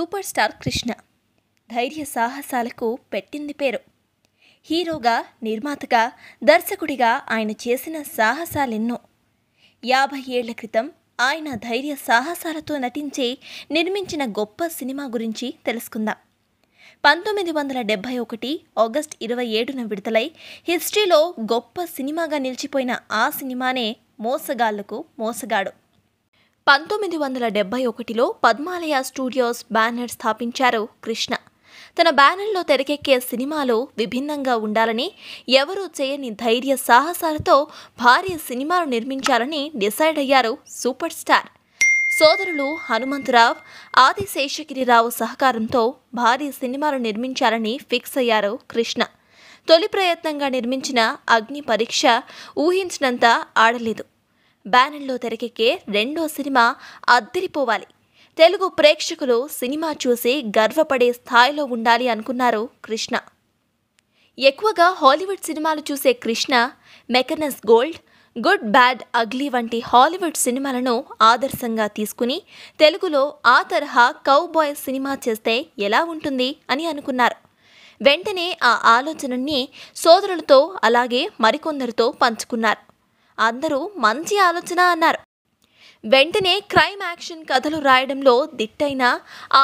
super star Krishna ధైర్య సాహసాలకు పెట్టింది పేరు హీరోగా నిర్మాతగా దర్శకుడిగా ఆయన చేసిన సాహసాలెన్నో యాభై ఏళ్ల క్రితం ఆయన ధైర్య సాహసాలతో నటించి నిర్మించిన గొప్ప సినిమా గురించి తెలుసుకుందాం పంతొమ్మిది వందల డెబ్భై ఒకటి ఆగస్ట్ ఇరవై ఏడున విడుదలై హిస్టరీలో గొప్ప సినిమాగా నిలిచిపోయిన ఆ సినిమానే మోసగాళ్లకు మోసగాడు పంతొమ్మిది వందల డెబ్బై ఒకటిలో పద్మాలయ స్టూడియోస్ బ్యానర్ స్థాపించారు కృష్ణ తన బ్యానర్లో తెరకెక్కే సినిమాలు విభిన్నంగా ఉండాలని ఎవరూ చేయని ధైర్య సాహసాలతో భారీ సినిమాలు నిర్మించాలని డిసైడ్ అయ్యారు సూపర్ స్టార్ సోదరులు హనుమంతరావు శేషగిరిరావు సహకారంతో భారీ సినిమాలు నిర్మించాలని ఫిక్స్ అయ్యారు కృష్ణ తొలి ప్రయత్నంగా నిర్మించిన అగ్ని పరీక్ష ఊహించినంత ఆడలేదు బ్యానర్లో తెరకెక్కే రెండో సినిమా అద్దరిపోవాలి తెలుగు ప్రేక్షకులు సినిమా చూసి గర్వపడే స్థాయిలో ఉండాలి అనుకున్నారు కృష్ణ ఎక్కువగా హాలీవుడ్ సినిమాలు చూసే Krishna Mackenna's gold good bad ugly వంటి హాలీవుడ్ సినిమాలను ఆదర్శంగా తీసుకుని తెలుగులో ఆ తరహా కౌబాయ్ సినిమా చేస్తే ఎలా ఉంటుంది అని అనుకున్నారు వెంటనే ఆ ఆలోచనని సోదరులతో అలాగే మరికొందరితో పంచుకున్నారు అందరూ మంచి ఆలోచన అన్నారు వెంటనే క్రైమ్ యాక్షన్ కథలు రాయడంలో దిట్టైన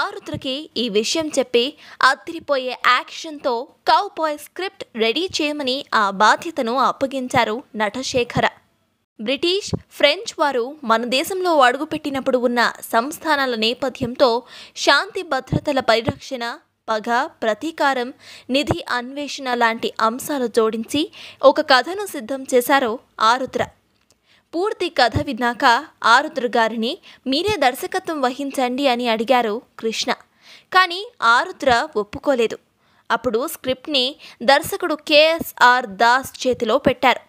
ఆరుద్రకి ఈ విషయం చెప్పి అదిరిపోయే యాక్షన్తో కౌ పోయ్ స్క్రిప్ట్ రెడీ చేయమని ఆ బాధ్యతను అప్పగించారు నటశేఖర బ్రిటిష్ ఫ్రెంచ్ వారు మన దేశంలో అడుగుపెట్టినప్పుడు ఉన్న సంస్థానాల నేపథ్యంతో శాంతి భద్రతల పరిరక్షణ పగ ప్రతీకారం నిధి అన్వేషణ లాంటి అంశాలు జోడించి ఒక కథను సిద్ధం చేశారు ఆరుద్ర పూర్తి కథ విన్నాక ఆరుద్ర గారిని మీరే దర్శకత్వం వహించండి అని అడిగారు కృష్ణ కానీ ఆరుద్ర ఒప్పుకోలేదు అప్పుడు స్క్రిప్ట్ని దర్శకుడు కేఎస్ఆర్ దాస్ చేతిలో పెట్టారు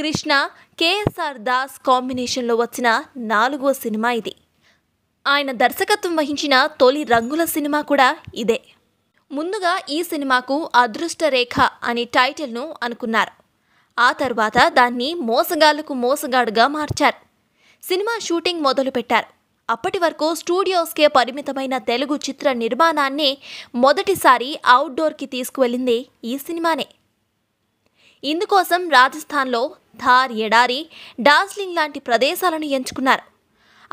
కృష్ణ కేఎస్ఆర్ దాస్ కాంబినేషన్లో వచ్చిన నాలుగో సినిమా ఇది ఆయన దర్శకత్వం వహించిన తొలి రంగుల సినిమా కూడా ఇదే ముందుగా ఈ సినిమాకు అదృష్ట రేఖ అనే టైటిల్ను అనుకున్నారు ఆ తర్వాత దాన్ని మోసగాళ్లకు మోసగాడుగా మార్చారు సినిమా షూటింగ్ మొదలుపెట్టారు అప్పటి వరకు స్టూడియోస్కే పరిమితమైన తెలుగు చిత్ర నిర్మాణాన్ని మొదటిసారి అవుట్డోర్కి తీసుకువెళ్ళింది ఈ సినిమానే ఇందుకోసం రాజస్థాన్లో థార్ ఎడారి డార్జిలింగ్ లాంటి ప్రదేశాలను ఎంచుకున్నారు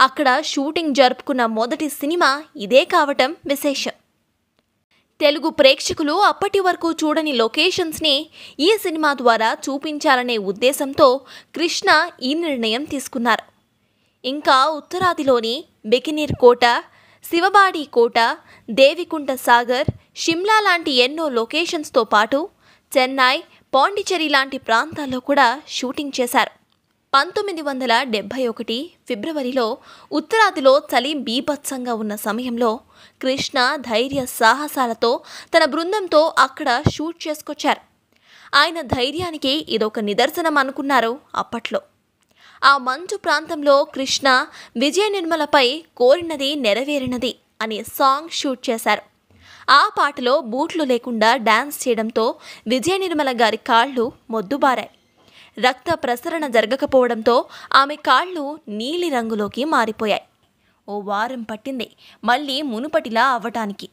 అక్కడ షూటింగ్ జరుపుకున్న మొదటి సినిమా ఇదే కావటం విశేషం తెలుగు ప్రేక్షకులు అప్పటి వరకు చూడని లొకేషన్స్ని ఈ సినిమా ద్వారా చూపించాలనే ఉద్దేశంతో కృష్ణ ఈ నిర్ణయం తీసుకున్నారు ఇంకా ఉత్తరాదిలోని బెకినీర్ కోట శివబాడి కోట దేవికుంట సాగర్ షిమ్లా లాంటి ఎన్నో లొకేషన్స్తో పాటు చెన్నై పాండిచ్చేరి లాంటి ప్రాంతాల్లో కూడా షూటింగ్ చేశారు పంతొమ్మిది వందల డెబ్భై ఒకటి ఫిబ్రవరిలో ఉత్తరాదిలో చలి బీభత్సంగా ఉన్న సమయంలో కృష్ణ ధైర్య సాహసాలతో తన బృందంతో అక్కడ షూట్ చేసుకొచ్చారు ఆయన ధైర్యానికి ఇదొక నిదర్శనం అనుకున్నారు అప్పట్లో ఆ మంచు ప్రాంతంలో కృష్ణ విజయ నిర్మలపై కోరినది నెరవేరినది అనే సాంగ్ షూట్ చేశారు ఆ పాటలో బూట్లు లేకుండా డ్యాన్స్ చేయడంతో విజయ నిర్మల గారి కాళ్ళు మొద్దుబారాయి రక్త ప్రసరణ జరగకపోవడంతో ఆమె కాళ్ళు నీలి రంగులోకి మారిపోయాయి ఓ వారం పట్టింది మళ్ళీ మునుపటిలా అవ్వటానికి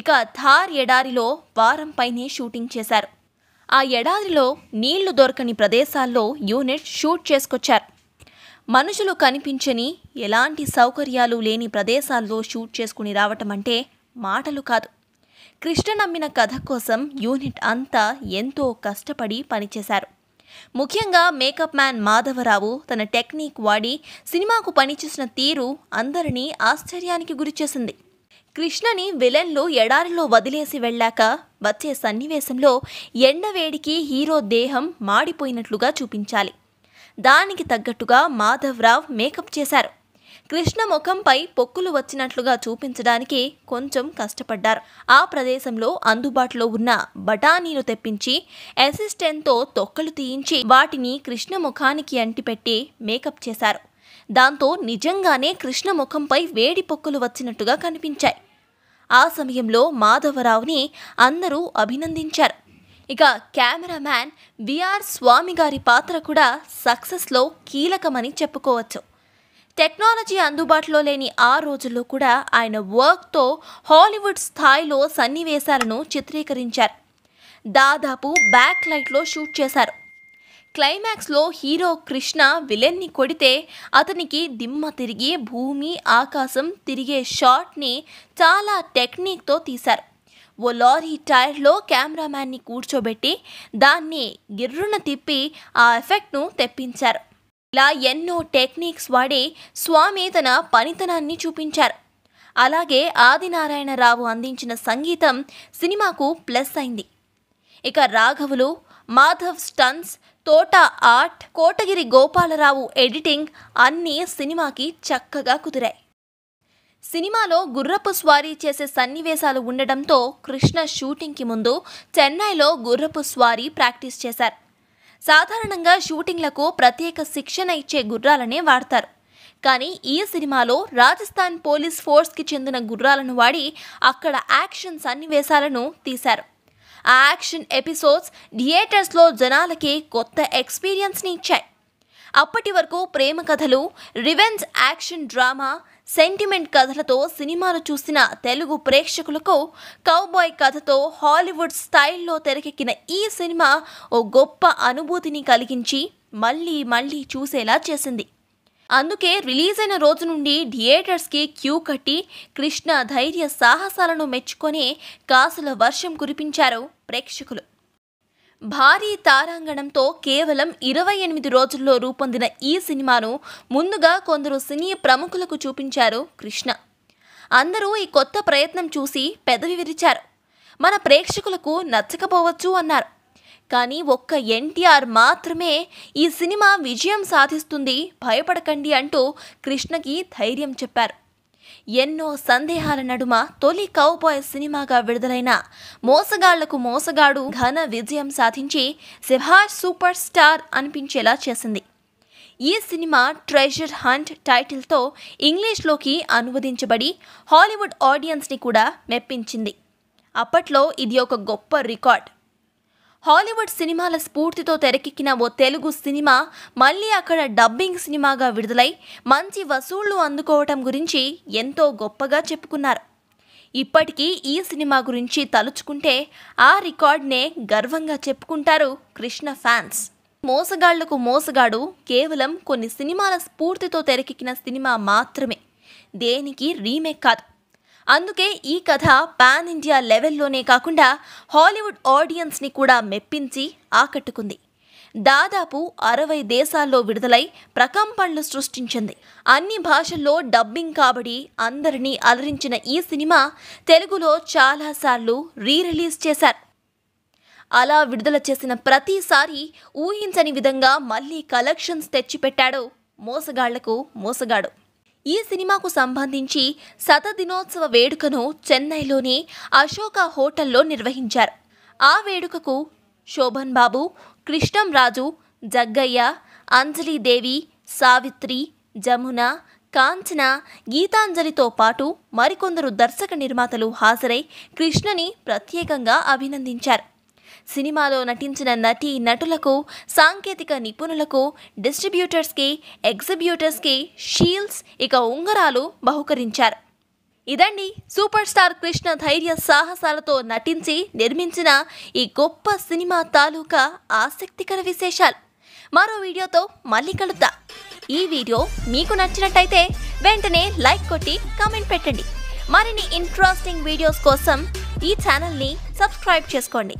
ఇక థార్ ఎడారిలో వారం పైనే షూటింగ్ చేశారు ఆ ఎడారిలో నీళ్లు దొరకని ప్రదేశాల్లో యూనిట్ షూట్ చేసుకొచ్చారు మనుషులు కనిపించని ఎలాంటి సౌకర్యాలు లేని ప్రదేశాల్లో షూట్ చేసుకుని రావటం అంటే మాటలు కాదు కృష్ణ నమ్మిన కథ కోసం యూనిట్ అంతా ఎంతో కష్టపడి పనిచేశారు ముఖ్యంగా మేకప్ మ్యాన్ మాధవరావు తన టెక్నిక్ వాడి సినిమాకు పనిచేసిన తీరు అందరినీ ఆశ్చర్యానికి గురిచేసింది కృష్ణని విలన్లు ఎడారిలో వదిలేసి వెళ్ళాక వచ్చే సన్నివేశంలో ఎండవేడికి హీరో దేహం మాడిపోయినట్లుగా చూపించాలి దానికి తగ్గట్టుగా మాధవరావు మేకప్ చేశారు కృష్ణ ముఖంపై పొక్కులు వచ్చినట్లుగా చూపించడానికి కొంచెం కష్టపడ్డారు ఆ ప్రదేశంలో అందుబాటులో ఉన్న బఠానీలు తెప్పించి అసిస్టెంట్తో తొక్కలు తీయించి వాటిని కృష్ణ ముఖానికి అంటిపెట్టి మేకప్ చేశారు దాంతో నిజంగానే కృష్ణ ముఖంపై వేడి పొక్కులు వచ్చినట్టుగా కనిపించాయి ఆ సమయంలో మాధవరావుని అందరూ అభినందించారు ఇక కెమెరామ్యాన్ విఆర్ స్వామి గారి పాత్ర కూడా సక్సెస్లో కీలకమని చెప్పుకోవచ్చు టెక్నాలజీ అందుబాటులో లేని ఆ రోజుల్లో కూడా ఆయన వర్క్తో హాలీవుడ్ స్థాయిలో సన్నివేశాలను చిత్రీకరించారు దాదాపు బ్యాక్ లైట్లో షూట్ చేశారు క్లైమాక్స్లో హీరో కృష్ణ విలన్ని కొడితే అతనికి దిమ్మ తిరిగి భూమి ఆకాశం తిరిగే షాట్ని చాలా టెక్నిక్తో తీశారు ఓ లారీ టైర్లో కెమెరామ్యాన్ని కూర్చోబెట్టి దాన్ని గిర్రున తిప్పి ఆ ఎఫెక్ట్ను తెప్పించారు ఇలా ఎన్నో టెక్నిక్స్ వాడి స్వామి తన పనితనాన్ని చూపించారు అలాగే ఆదినారాయణరావు అందించిన సంగీతం సినిమాకు ప్లస్ అయింది ఇక రాఘవులు Madhav stunts Thota art Kotagiri Gopalarao editing అన్నీ సినిమాకి చక్కగా కుదిరాయి సినిమాలో గుర్రపు స్వారీ చేసే సన్నివేశాలు ఉండడంతో కృష్ణ షూటింగ్కి ముందు చెన్నైలో గుర్రపు స్వారీ ప్రాక్టీస్ చేశారు సాధారణంగా షూటింగ్లకు ప్రత్యేక శిక్షణ ఇచ్చే గుర్రాలనే వాడతారు కానీ ఈ సినిమాలో రాజస్థాన్ పోలీస్ ఫోర్స్కి చెందిన గుర్రాలను వాడి అక్కడ యాక్షన్ సన్నివేశాలను తీశారు ఆ యాక్షన్ ఎపిసోడ్స్ థియేటర్స్లో జనాలకి కొత్త ఎక్స్పీరియన్స్ని ఇచ్చాయి అప్పటి వరకు ప్రేమ కథలు రివెంజ్ యాక్షన్ డ్రామా సెంటిమెంట్ కథలతో సినిమాలు చూసిన తెలుగు ప్రేక్షకులకు కౌబాయ్ కథతో హాలీవుడ్ స్టైల్లో తెరకెక్కిన ఈ సినిమా ఓ గొప్ప అనుభూతిని కలిగించి మళ్ళీ మళ్ళీ చూసేలా చేసింది అందుకే రిలీజ్ అయిన రోజు నుండి థియేటర్స్కి క్యూ కట్టి కృష్ణ ధైర్య సాహసాలను మెచ్చుకొని కాసుల వర్షం కురిపించారు ప్రేక్షకులు భారీ తారాంగణంతో కేవలం ఇరవై ఎనిమిది రోజుల్లో రూపొందిన ఈ సినిమాను ముందుగా కొందరు సినీ ప్రముఖులకు చూపించారు కృష్ణ అందరూ ఈ కొత్త ప్రయత్నం చూసి పెదవి విరిచారు మన ప్రేక్షకులకు నచ్చకపోవచ్చు అన్నారు కానీ ఒక్క ఎన్టీఆర్ మాత్రమే ఈ సినిమా విజయం సాధిస్తుంది భయపడకండి అంటూ కృష్ణకి ధైర్యం చెప్పారు ఎన్నో సందేహాల నడుమ తొలి కౌబాయ్ సినిమాగా విడుదలైన మోసగాళ్లకు మోసగాడు ఘన విజయం సాధించి సిభాష్ సూపర్ స్టార్ అనిపించేలా చేసింది ఈ సినిమా ట్రెజర్ హంట్ టైటిల్తో ఇంగ్లీష్లోకి అనువదించబడి హాలీవుడ్ ఆడియన్స్ని కూడా మెప్పించింది అప్పట్లో ఇది ఒక గొప్ప రికార్డ్ హాలీవుడ్ సినిమాల స్ఫూర్తితో తెరకెక్కిన ఓ తెలుగు సినిమా మళ్ళీ అక్కడ డబ్బింగ్ సినిమాగా విడుదలై మంచి వసూళ్లు అందుకోవటం గురించి ఎంతో గొప్పగా చెప్పుకున్నారు ఇప్పటికీ ఈ సినిమా గురించి తలుచుకుంటే ఆ రికార్డ్నే గర్వంగా చెప్పుకుంటారు కృష్ణ ఫ్యాన్స్ మోసగాళ్లకు మోసగాడు కేవలం కొన్ని సినిమాల స్ఫూర్తితో తెరకెక్కిన సినిమా మాత్రమే దేనికి రీమేక్ కాదు అందుకే ఈ కథ పాన్ ఇండియా లెవెల్లోనే కాకుండా హాలీవుడ్ ఆడియన్స్ని కూడా మెప్పించి ఆకట్టుకుంది దాదాపు అరవై దేశాల్లో విడుదలై ప్రకంపనలు సృష్టించింది అన్ని భాషల్లో డబ్బింగ్ కాబడి అందరినీ అలరించిన ఈ సినిమా తెలుగులో చాలాసార్లు రీరిలీజ్ చేశారు అలా విడుదల చేసిన ప్రతిసారి ఊహించని విధంగా మళ్ళీ కలెక్షన్స్ తెచ్చిపెట్టాడు మోసగాళ్లకు మోసగాడు ఈ సినిమాకు సంబంధించి శతదినోత్సవ వేడుకను చెన్నైలోని అశోక హోటల్లో నిర్వహించారు ఆ వేడుకకు శోభన్ బాబు కృష్ణంరాజు జగ్గయ్య అంజలిదేవి సావిత్రి జమున కాంచన గీతాంజలితో పాటు మరికొందరు దర్శక నిర్మాతలు హాజరై కృష్ణని ప్రత్యేకంగా అభినందించారు సినిమాలో నటించిన నటి నటులకు సాంకేతిక నిపుణులకు డిస్ట్రిబ్యూటర్స్కి ఎగ్జిబ్యూటర్స్కి షీల్స్ ఇక ఉంగరాలు బహుకరించారు ఇదండి సూపర్ స్టార్ కృష్ణ ధైర్య సాహసాలతో నటించి నిర్మించిన ఈ గొప్ప సినిమా తాలూకా ఆసక్తికర విశేషాలు మరో వీడియోతో మళ్ళీ కలుద్దా ఈ వీడియో మీకు నచ్చినట్టయితే వెంటనే లైక్ కొట్టి కామెంట్ పెట్టండి మరిన్ని ఇంట్రెస్టింగ్ వీడియోస్ కోసం ఈ ఛానల్ని సబ్స్క్రైబ్ చేసుకోండి